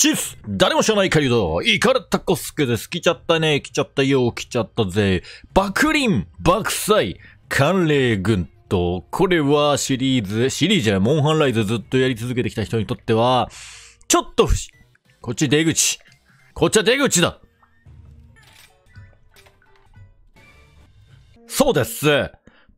チス誰も知らないり人イカれたコスケです。来ちゃったね来ちゃったよ来ちゃったぜ爆林爆災寒冷軍と、これはシリーズ、シリーズじゃない、モンハンライズずっとやり続けてきた人にとっては、ちょっと不死。こっち出口。こっちは出口だそうです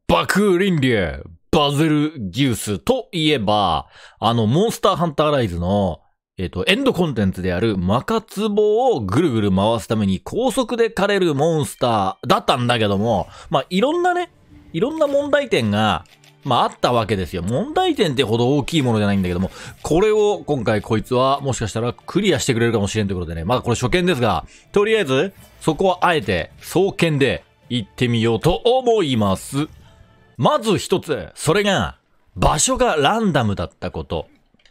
爆林流バズルギウスといえば、あの、モンスターハンターライズのえっ、ー、と、エンドコンテンツであるマカツボをぐるぐる回すために高速で枯れるモンスターだったんだけども、まあ、いろんなね、いろんな問題点が、まあ、あったわけですよ。問題点ってほど大きいものじゃないんだけども、これを今回こいつはもしかしたらクリアしてくれるかもしれんということでね、まだこれ初見ですが、とりあえず、そこはあえて、双剣で行ってみようと思います。まず一つ、それが、場所がランダムだったこと。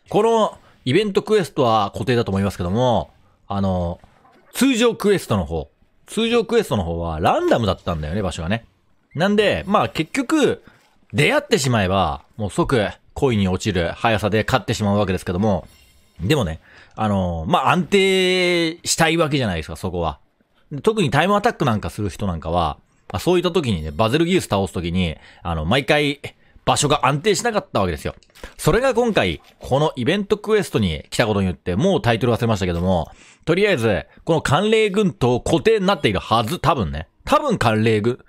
この、イベントクエストは固定だと思いますけども、あの、通常クエストの方、通常クエストの方はランダムだったんだよね、場所がね。なんで、まあ結局、出会ってしまえば、もう即恋に落ちる速さで勝ってしまうわけですけども、でもね、あのまあ安定したいわけじゃないですか、そこは。特にタイムアタックなんかする人なんかは、そういった時にね、バゼルギウス倒す時に、あの、毎回、場所が安定しなかったわけですよ。それが今回、このイベントクエストに来たことによって、もうタイトル忘れましたけども、とりあえず、この寒冷軍島固定になっているはず、多分ね。多分寒冷軍、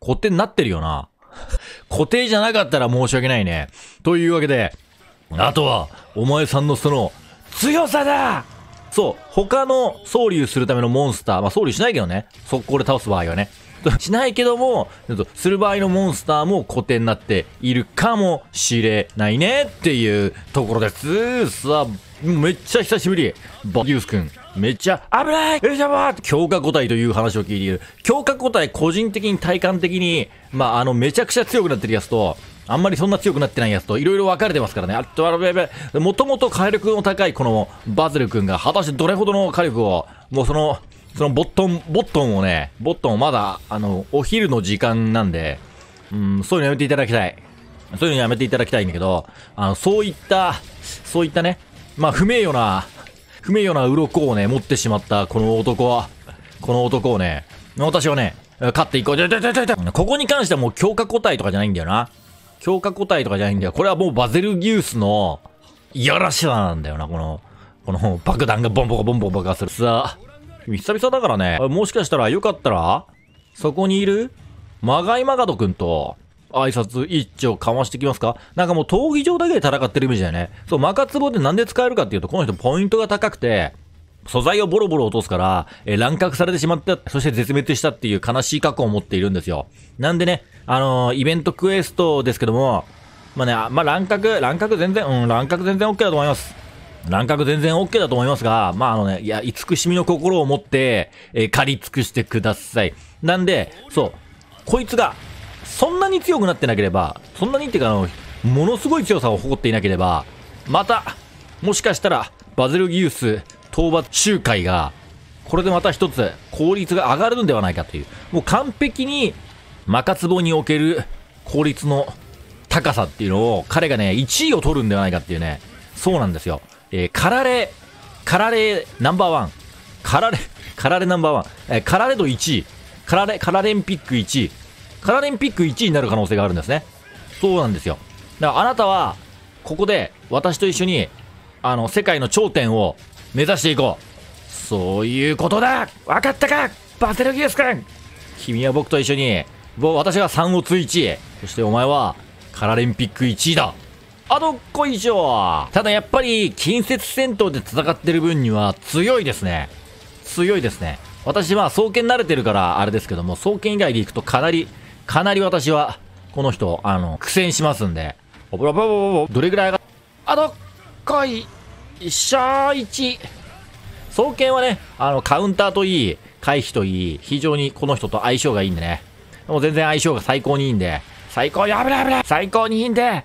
固定になってるよな。固定じゃなかったら申し訳ないね。というわけで、あとは、お前さんのその、強さだそう、他の総流するためのモンスター、まあ総流しないけどね。速攻で倒す場合はね。しないけども、する場合のモンスターも固定になっているかもしれないねっていうところです。さあ、めっちゃ久しぶり。バデュース君。めっちゃ危ないよいしょー強化個体という話を聞いている。強化個体個人的に体感的に、まあ、あの、めちゃくちゃ強くなってるやつと、あんまりそんな強くなってないやつといろいろ分かれてますからね。あっと、あらべべ。もともと火力の高いこのバズル君が果たしてどれほどの火力を、もうそのそのボットン、ボットンをね、ボットンをまだ、あの、お昼の時間なんで、うん、そういうのやめていただきたい。そういうのやめていただきたいんだけど、あの、そういった、そういったね、まあ、不名誉な、不名誉な鱗をね、持ってしまったこの男は、この男をね、私はね、勝っていこう。ここに関してはもう強化個体とかじゃないんだよな。強化個体とかじゃないんだよ。これはもうバゼルギウスの、いやらしさなんだよな、この、この爆弾がボンボコボンボコ爆発する。さあ、君久々だからね。もしかしたらよかったらそこにいるマガイマガド君と挨拶一丁かましてきますかなんかもう闘技場だけで戦ってるイメージだよね。そう、マカツボでなんで使えるかっていうと、この人ポイントが高くて、素材をボロボロ落とすから、えー、乱獲されてしまった、そして絶滅したっていう悲しい過去を持っているんですよ。なんでね、あのー、イベントクエストですけども、まあね、まあ乱獲、乱獲全然、うん、乱獲全然 OK だと思います。乱獲全然 OK だと思いますが、まああのね、いや、慈しみの心を持って、えー、借り尽くしてください。なんで、そう、こいつが、そんなに強くなってなければ、そんなにっていうかあの、ものすごい強さを誇っていなければ、また、もしかしたら、バゼルギウス討伐集会が、これでまた一つ、効率が上がるんではないかという、もう完璧に、マカツボにおける効率の高さっていうのを、彼がね、1位を取るんではないかっていうね、そうなんですよ。えー、カラレ、カラレナンバーワン。カラレ、カラレナンバーワン。えー、カラレ度1位。カラレ、カラレンピック1位。カラレンピック1位になる可能性があるんですね。そうなんですよ。だからあなたは、ここで私と一緒に、あの、世界の頂点を目指していこう。そういうことだ分かったかバセルギウス君君は僕と一緒に、私が3を追1位。そしてお前は、カラレンピック1位だ。あどっこいしーただやっぱり近接戦闘で戦ってる分には強いですね。強いですね。私は双剣慣れてるからあれですけども、双剣以外で行くとかなり、かなり私は、この人、あの、苦戦しますんで。おぼろぼぼぼぼ、どれぐらいが、あどっこい、シャーチ双剣はね、あの、カウンターといい、回避といい、非常にこの人と相性がいいんでね。もう全然相性が最高にいいんで、最高や危なや危な最高にいいんで、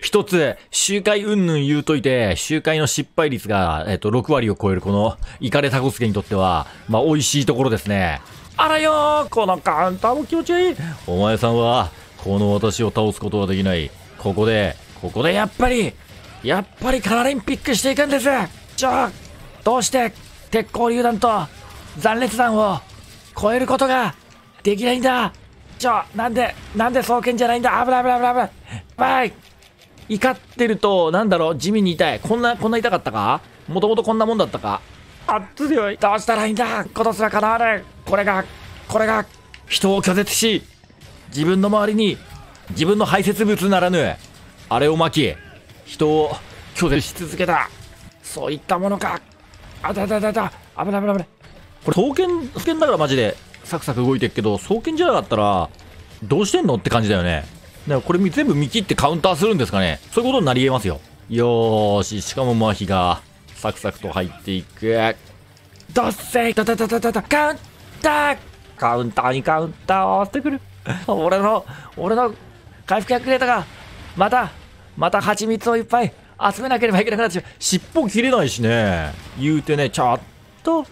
一つ、集会云々言うといて、集会の失敗率が、えっと、6割を超えるこの、イカレタコスケにとっては、まあ、美味しいところですね。あらよこのカウンターも気持ちいいお前さんは、この私を倒すことはできない。ここで、ここでやっぱり、やっぱりカラリンピックしていくんですじゃあ、どうして、鉄鋼榴弾と、残裂弾を、超えることが、できないんだじゃあ、なんで、なんで双剣じゃないんだ危ない危ない危ない危ないバイ怒ってると、なんだろう、地味に痛い。こんな、こんな痛かったかもともとこんなもんだったかあっよい。どうしたらいいんだことすら叶われ。これが、これが、人を拒絶し、自分の周りに、自分の排泄物ならぬ、あれを巻き、人を拒絶し続けた。そういったものか。あだだだだ、危ない危ない危ない。これ、刀剣、刀剣だからマジで、サクサク動いてるけど、双剣じゃなかったら、どうしてんのって感じだよね。だからこれ全部見切ってカウンターするんですかねそういうことになり得ますよ。よーし、しかも麻痺がサクサクと入っていく。どっせいダダダダダダカウンターカウンターにカウンターを合わせてくる。俺の、俺の回復薬レータが、また、また蜂蜜をいっぱい集めなければいけなくなっちゃう。尻尾切れないしね。言うてね、ちょっと、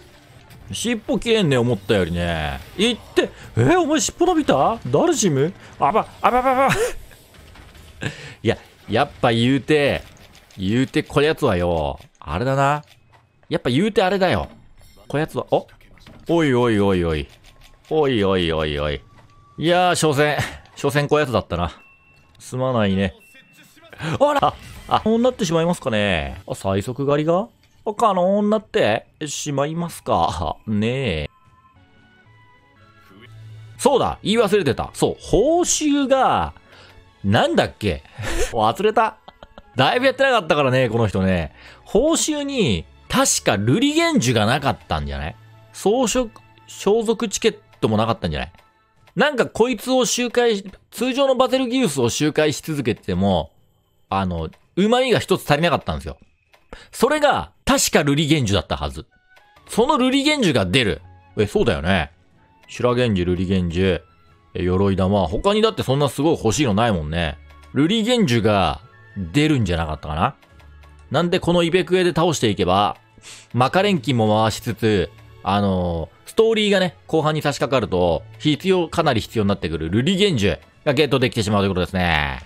尻尾切れんね思ったよりね言ってえー、お前尻尾伸びたダルシムあばあばばば いややっぱ言うて言うてこやつはよあれだなやっぱ言うてあれだよこやつはおおいおいおいおいおいおいおいおいいやー所詮所詮こやつだったなすまないねあらあこうなってしまいますかねあ最速狩りが他の女なってしまいますか。ねえ。そうだ言い忘れてたそう、報酬が、なんだっけ 忘れた。だいぶやってなかったからね、この人ね。報酬に、確かルリゲンジュがなかったんじゃない装飾、装束チケットもなかったんじゃないなんかこいつを周回通常のバテルギウスを周回し続けても、あの、旨味が一つ足りなかったんですよ。それが、確かゲンジュだったはず。そのゲンジュが出る。え、そうだよね。シュルリゲンジュ、え鎧玉。他にだってそんなすごい欲しいのないもんね。ゲンジュが出るんじゃなかったかななんでこのイベクエで倒していけば、マカレンキンも回しつつ、あのー、ストーリーがね、後半に差し掛かると、必要、かなり必要になってくるゲンジュがゲットできてしまうということですね。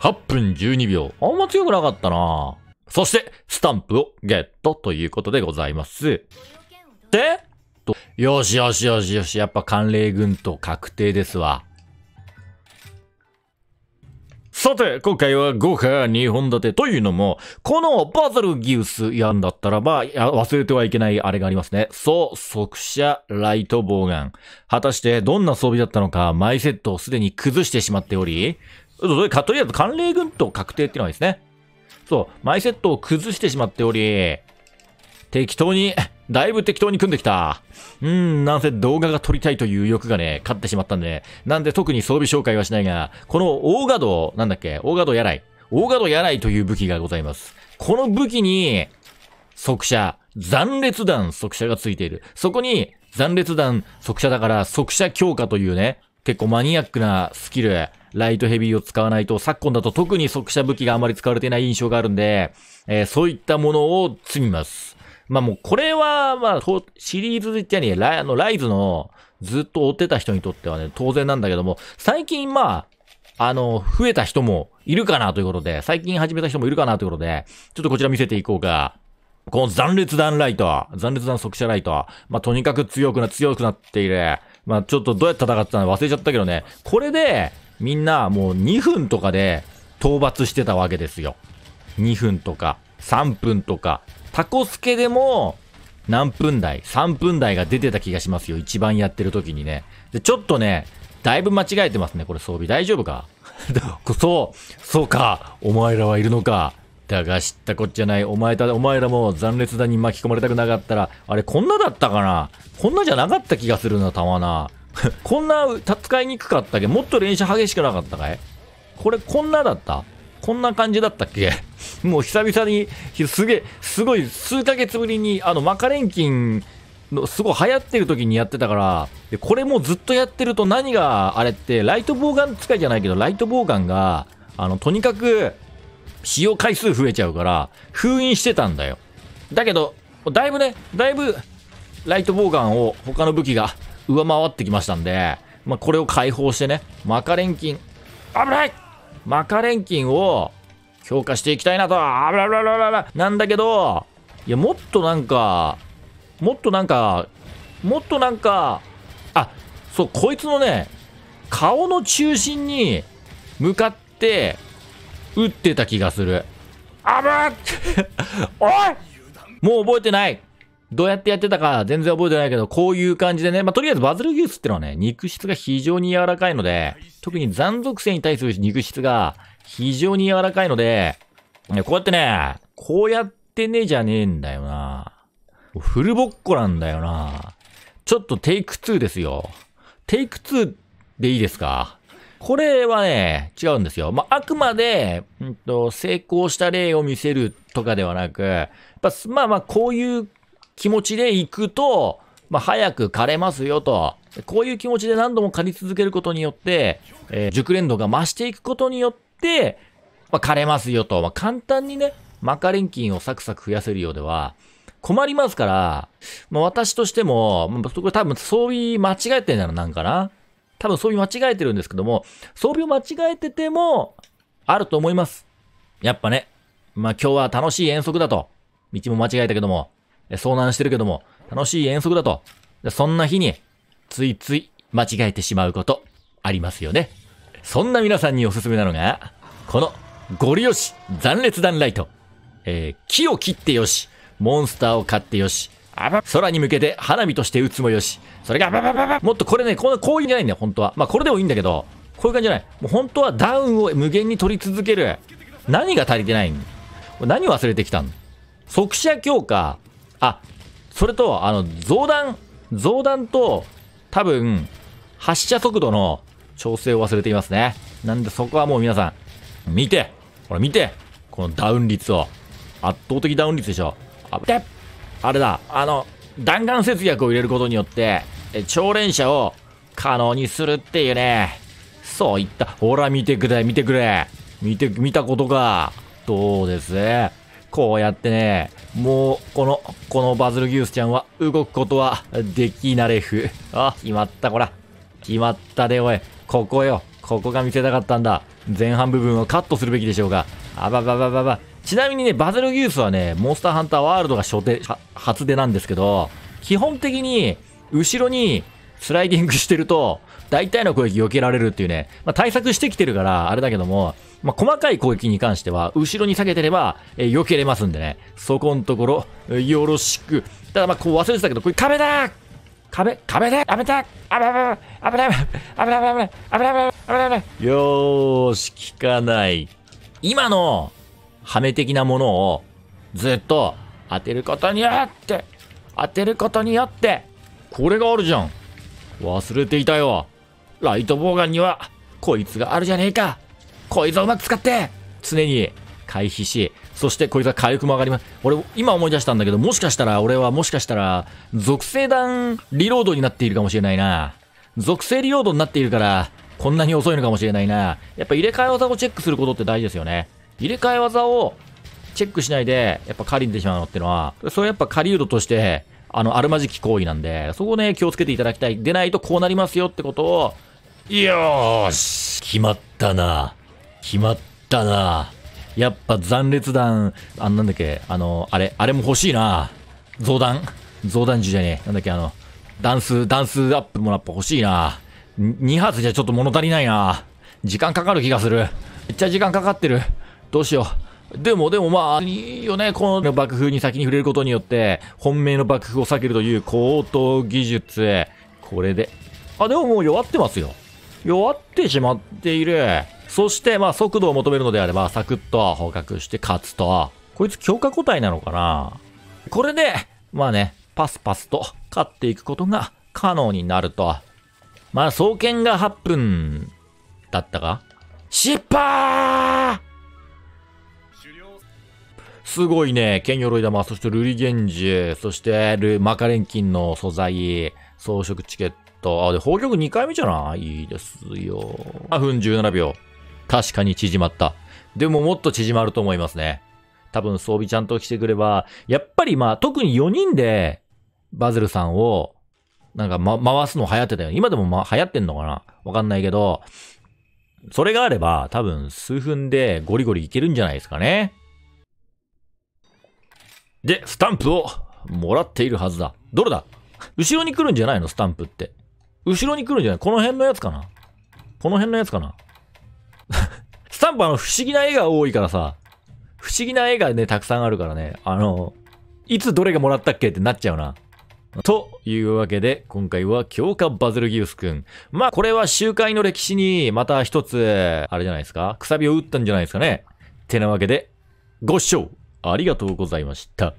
8分12秒。あんま強くなかったなそして、スタンプをゲットということでございます。で、よしよしよしよし、やっぱ寒冷軍と確定ですわ。さて、今回は豪華2本立てというのも、このバザルギウスやんだったらば、忘れてはいけないあれがありますね。そう、速射ライトボウガン。果たしてどんな装備だったのか、マイセットをすでに崩してしまっており、とりあえず、寒冷軍と確定っていうのはですね、そう、マイセットを崩してしまっており、適当に、だいぶ適当に組んできた。うん、なんせ動画が撮りたいという欲がね、勝ってしまったんで、なんで特に装備紹介はしないが、このオーガド、なんだっけ、オーガドやらい。オーガドやらいという武器がございます。この武器に、速射、残裂弾速射がついている。そこに、残裂弾速射だから速射強化というね、結構マニアックなスキル、ライトヘビーを使わないと、昨今だと特に速射武器があまり使われていない印象があるんで、えー、そういったものを積みます。まあもうこれは、まあ、シリーズってね、ライあのライズのずっと追ってた人にとってはね、当然なんだけども、最近まあ、あの、増えた人もいるかなということで、最近始めた人もいるかなということで、ちょっとこちら見せていこうか。この残裂弾ライト、残裂弾速射ライト、まあ、とにかく強くな、強くなっている。まあ、ちょっとどうやって戦ってたの忘れちゃったけどね、これで、みんなもう2分とかで討伐してたわけですよ。2分とか3分とか、タコスケでも何分台、3分台が出てた気がしますよ。一番やってる時にね。で、ちょっとね、だいぶ間違えてますね。これ装備大丈夫か そう、そうか。お前らはいるのか。だが知ったこっちゃない。お前た、お前らも残烈弾に巻き込まれたくなかったら、あれこんなだったかなこんなじゃなかった気がするな、たまな。こんな使いにくかったっけもっと練習激しくなかったかいこれこんなだったこんな感じだったっけ もう久々に、すげえ、すごい、数ヶ月ぶりに、あの、マカレンキンの、すごい流行ってる時にやってたから、で、これもずっとやってると何が、あれって、ライトボウガン使いじゃないけど、ライトボウガンが、あの、とにかく、使用回数増えちゃうから、封印してたんだよ。だけど、だいぶね、だいぶ、ライトボウガンを他の武器が上回ってきましたんで、まあ、これを解放してね、マカレン菌、危ないマカレン菌を強化していきたいなと、あららららら、なんだけど、いや、もっとなんか、もっとなんか、もっとなんか、あ、そう、こいつのね、顔の中心に向かって、打ってた気がする。あぶ おいもう覚えてないどうやってやってたか全然覚えてないけど、こういう感じでね、まあ、とりあえずバズルースってのはね、肉質が非常に柔らかいので、特に残属性に対する肉質が非常に柔らかいので、こうやってね、こうやってねじゃねえんだよな。フルボッコなんだよな。ちょっとテイク2ですよ。テイク2でいいですかこれはね、違うんですよ。まあ、あくまで、うんと、成功した例を見せるとかではなく、やっぱ、まあまあ、こういう気持ちで行くと、まあ、早く枯れますよと。こういう気持ちで何度も借り続けることによって、えー、熟練度が増していくことによって、まあ、枯れますよと。まあ、簡単にね、マカレンンをサクサク増やせるようでは、困りますから、まあ、私としても、まあ、これ多分装備間違えてるんだろなんかな。多分装備間違えてるんですけども、装備を間違えてても、あると思います。やっぱね、まあ今日は楽しい遠足だと。道も間違えたけども、遭難してるけども、楽しい遠足だと。そんな日に、ついつい間違えてしまうこと、ありますよね。そんな皆さんにおすすめなのが、この、ゴリ押し、残裂弾ライト。えー、木を切ってよし、モンスターを飼ってよし、空に向けて花火として撃つもよし、それがもっとこれね、こういうんじゃないんだよ、本当は。まあこれでもいいんだけど、こういう感じじゃない。もう本当はダウンを無限に取り続ける。何が足りてないん何忘れてきたん即射強化、あ、それと、あの、増弾、増弾と、多分、発射速度の調整を忘れていますね。なんでそこはもう皆さん、見てほら見てこのダウン率を。圧倒的ダウン率でしょ。あぶてあれだ、あの、弾丸節約を入れることによって、超連射を可能にするっていうね。そういった、ほら見てくれ、見てくれ。見て、見たことか。どうですこうやってね、もう、この、このバズルギウスちゃんは動くことはできなれふ。あ、決まったこら。決まったでおい。ここよ。ここが見せたかったんだ。前半部分をカットするべきでしょうが。あばばばばば。ちなみにね、バズルギウスはね、モンスターハンターワールドが初手、初手なんですけど、基本的に、後ろにスライディングしてると、大体の攻撃避けられるっていうね、まあ、対策してきてるから、あれだけども、まあ、細かい攻撃に関しては、後ろに下げてれば、えー、避けれますんでね。そこんところ、よろしく。ただ、まあ、こう忘れてたけど、これ壁だ壁、壁だ危ない危ない危ない危ない危ない危ない危ない危ない危ないよーし、効かない。今の、ハメ的なものを、ずっと、当てることによって、当てることによって、これがあるじゃん。忘れていたよ。ライトボーガンには、こいつがあるじゃねえか。こいつをうまく使って常に回避し、そしてこいつは火力も上がります。俺、今思い出したんだけど、もしかしたら、俺はもしかしたら、属性弾リロードになっているかもしれないな。属性リロードになっているから、こんなに遅いのかもしれないな。やっぱ入れ替え技をチェックすることって大事ですよね。入れ替え技をチェックしないで、やっぱ狩りに出てしまうのってのは、それはやっぱ狩人として、あの、あるまじき行為なんで、そこをね、気をつけていただきたい。出ないとこうなりますよってことを、よーし決まったな。決まったなやっぱ残列弾、あなんだっけ、あの、あれ、あれも欲しいな増弾増弾銃じゃねえ。なんだっけ、あの、ダンス、ダンスアップもやっぱ欲しいな2発じゃちょっと物足りないな時間かかる気がする。めっちゃ時間かかってる。どうしよう。でも、でもまあ、いいよね。この爆風に先に触れることによって、本命の爆風を避けるという高等技術。これで。あ、でももう弱ってますよ。弱ってしまっている。そして、まあ、速度を求めるのであれば、サクッと捕獲して勝つと。こいつ強化個体なのかなこれで、まあね、パスパスと勝っていくことが可能になると。まあ、創剣が8分だったか失敗すごいね、剣鎧玉、そしてルリゲンジ、そしてルマカレンキンの素材、装飾チケット。あ、で、宝玉2回目じゃないいいですよ。あ、分17秒。確かに縮まった。でももっと縮まると思いますね。多分装備ちゃんとしてくれば、やっぱりまあ特に4人でバズルさんをなんか、ま、回すの流行ってたよ。今でも、ま、流行ってんのかなわかんないけど、それがあれば多分数分でゴリゴリいけるんじゃないですかね。で、スタンプをもらっているはずだ。どれだ後ろに来るんじゃないのスタンプって。後ろに来るんじゃないこの辺のやつかなこの辺のやつかなスタンプあの、不思議な絵が多いからさ、不思議な絵がね、たくさんあるからね、あの、いつどれがもらったっけってなっちゃうな。というわけで、今回は強化バズルギウスくん。まあ、これは集会の歴史に、また一つ、あれじゃないですかくさびを打ったんじゃないですかね。てなわけで、ご視聴ありがとうございました。